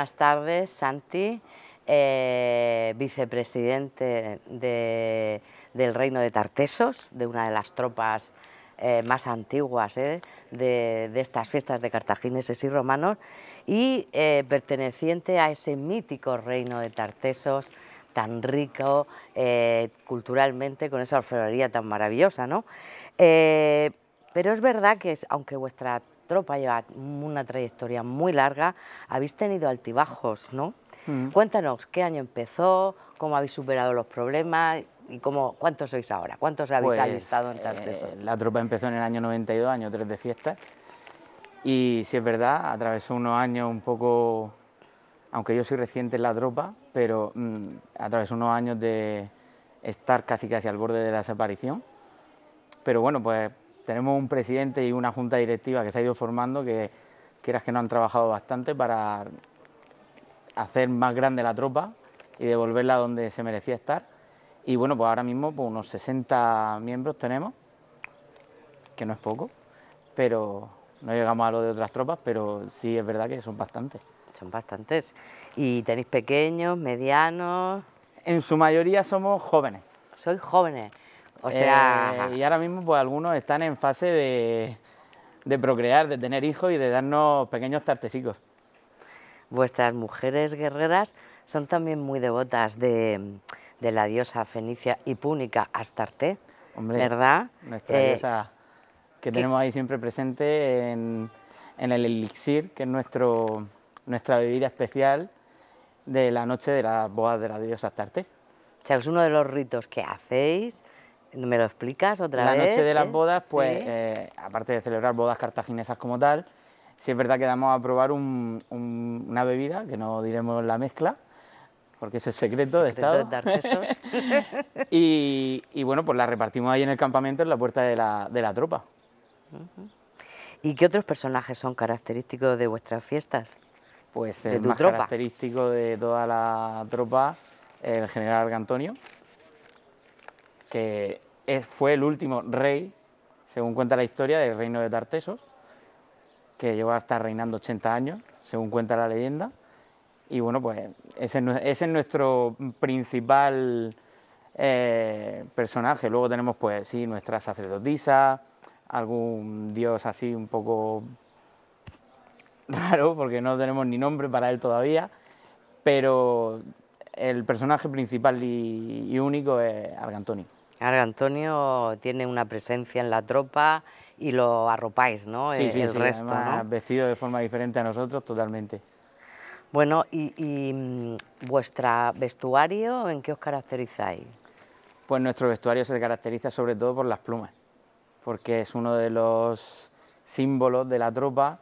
buenas tardes, Santi, eh, vicepresidente del Reino de Tartesos, de una de las tropas eh, más antiguas eh, de, estas fiestas de cartagineses y romanos, y perteneciente a ese mítico Reino de Tartesos, tan rico culturalmente, con esa orfebrería tan maravillosa. ¿no? pero es verdad que, aunque vuestra tropa, lleva una trayectoria muy larga, habéis tenido altibajos, ¿no? Mm. Cuéntanos, ¿qué año empezó? ¿Cómo habéis superado los problemas? ¿Y cómo, cuántos sois ahora? ¿Cuántos habéis estado? Pues, alistado en eh, La tropa empezó en el año 92, año 3 de fiesta, y si es verdad, atravesó unos años un poco, aunque yo soy reciente en la tropa, pero través mm, atravesó unos años de estar casi casi al borde de la desaparición, pero bueno, pues tenemos un presidente y una junta directiva que se ha ido formando que quieras que no han trabajado bastante para hacer más grande la tropa y devolverla donde se merecía estar. Y bueno, pues ahora mismo pues, unos 60 miembros tenemos, que no es poco, pero no llegamos a lo de otras tropas, pero sí es verdad que son bastantes. Son bastantes. ¿Y tenéis pequeños, medianos? En su mayoría somos jóvenes. soy jóvenes. O eh, sea... y ahora mismo pues algunos están en fase de, procrear, de tener hijos y de darnos pequeños tartesicos. Vuestras mujeres guerreras son también muy devotas de, la diosa fenicia y púnica Astarte, ¿verdad? Nuestra eh, diosa que tenemos ahí siempre presente en, en, el elixir, que es nuestro, nuestra bebida especial de la noche de las bodas de la diosa Astarte. O sea, es uno de los ritos que hacéis ¿Me lo explicas otra vez? La noche de las bodas, pues, eh, aparte de celebrar bodas cartaginesas como tal, sí es verdad que damos a probar una bebida, que no diremos la mezcla, porque eso es secreto, secreto de Estado. De y, y, bueno, pues la repartimos ahí en el campamento, en la puerta de la, tropa. ¿Y qué otros personajes son característicos de vuestras fiestas? Pues el más característico de toda la tropa, el general Antonio que fue el último rey, según cuenta la historia, del reino de Tartesos, que llegó a estar reinando 80 años, según cuenta la leyenda. Y bueno, pues ese, es nuestro principal eh, personaje. Luego tenemos, pues sí, nuestra sacerdotisa, algún dios así un poco raro, porque no tenemos ni nombre para él todavía, pero el personaje principal y, y único es Argantoni. Ahora Antonio tiene una presencia en la tropa y lo arropáis, ¿no? Sí, sí, sí, vestido de forma diferente a nosotros totalmente. Bueno, y, mm, vuestro vestuario, ¿en qué os caracterizáis? Pues nuestro vestuario se caracteriza sobre todo por las plumas, porque es uno de los símbolos de la tropa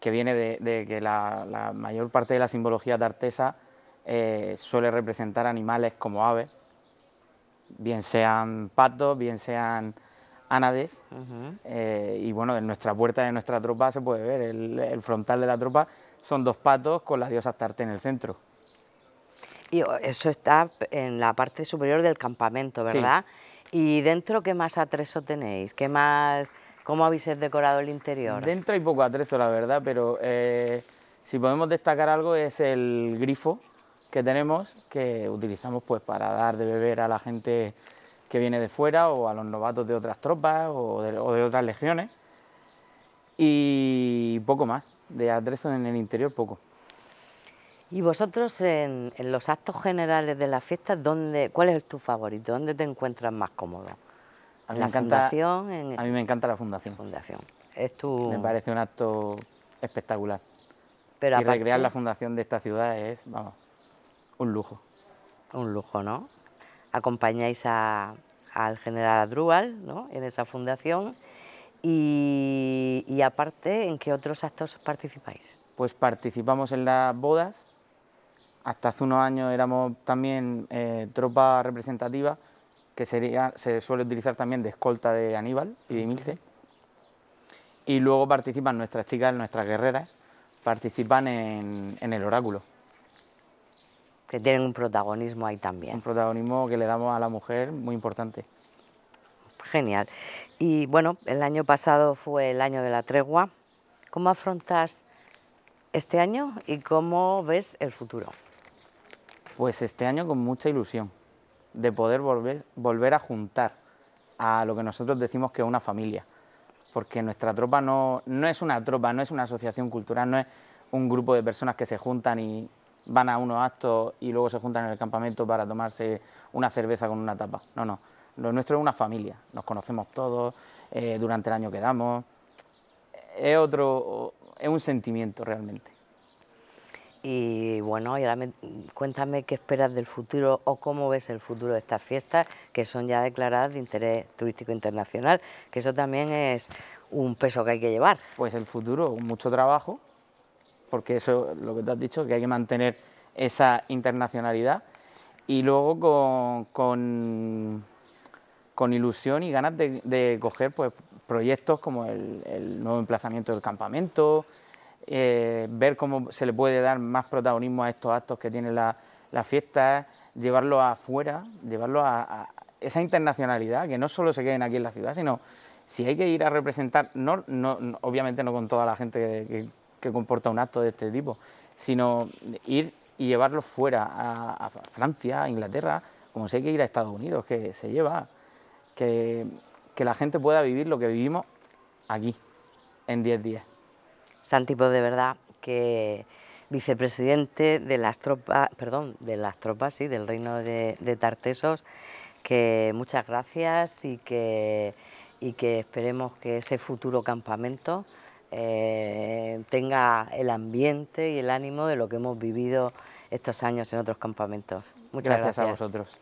que viene de, que la, mayor parte de la simbología tartesa eh, suele representar animales como aves, bien sean patos, bien sean anades. Eh, y bueno, en nuestra puerta de nuestra tropa se puede ver, el, frontal de la tropa son dos patos con las diosas Tarte en el centro. Y oh, eso está en la parte superior del campamento, ¿verdad? ¿Y dentro qué más atrezo tenéis? ¿Qué más, ¿Cómo habéis decorado el interior? Dentro hay poco atrezo, la verdad, pero eh, si podemos destacar algo es el grifo, que tenemos que utilizamos pues para dar de beber a la gente que viene de fuera o a los novatos de otras tropas o de, otras legiones y poco más, de atrezo en el interior poco. ¿Y vosotros en, los actos generales de las fiestas, ¿dónde, cuál es tu favorito? ¿Dónde te encuentras más cómodo? A mí, la me, encanta, fundación, a mí me encanta la fundación. fundación. Es tu... Me parece un acto espectacular. Pero y recrear la fundación de esta ciudad es, vamos, un lujo. Un lujo, ¿no? Acompañáis al general Adrúbal en esa fundación y, aparte, ¿en qué otros actos participáis? Pues participamos en las bodas, hasta hace unos años éramos también eh, tropa representativa que se suele utilizar también de escolta de Aníbal y de Milce. Y luego participan nuestras chicas, nuestras guerreras, participan en el oráculo que tienen un protagonismo ahí también. Un protagonismo que le damos a la mujer muy importante. Genial. Y bueno, el año pasado fue el año de la tregua. ¿Cómo afrontas este año y cómo ves el futuro? Pues este año con mucha ilusión de poder volver, volver a juntar a lo que nosotros decimos que es una familia. Porque nuestra tropa no, no es una tropa, no es una asociación cultural, no es un grupo de personas que se juntan y, van a unos actos y luego se juntan en el campamento para tomarse una cerveza con una tapa. No, no. Lo nuestro es una familia. Nos conocemos todos, eh, durante el año damos... Es otro, es un sentimiento realmente. Y bueno, ahora cuéntame qué esperas del futuro o cómo ves el futuro de estas fiestas que son ya declaradas de interés turístico internacional, que eso también es un peso que hay que llevar. Pues el futuro, mucho trabajo, porque eso es lo que te has dicho, que hay que mantener esa internacionalidad. Y luego con, con, ilusión y ganas de, coger pues, proyectos como el, nuevo emplazamiento del campamento, eh, ver cómo se le puede dar más protagonismo a estos actos que tiene la, la fiesta, llevarlo afuera, llevarlo a, esa internacionalidad, que no solo se queden aquí en la ciudad, sino si hay que ir a representar, no, no, obviamente no con toda la gente que que comporta un acto de este tipo, sino ir y llevarlo fuera, a, Francia, a Inglaterra, como si hay que ir a Estados Unidos, que se lleva, que, que la gente pueda vivir lo que vivimos aquí, en 10 días. Santipo, pues de verdad que vicepresidente de las tropas, perdón, de las tropas, sí, del reino de, Tartesos, que muchas gracias y que, y que esperemos que ese futuro campamento eh, tenga el ambiente y el ánimo de lo que hemos vivido estos años en otros campamentos. Muchas gracias. gracias. a vosotros.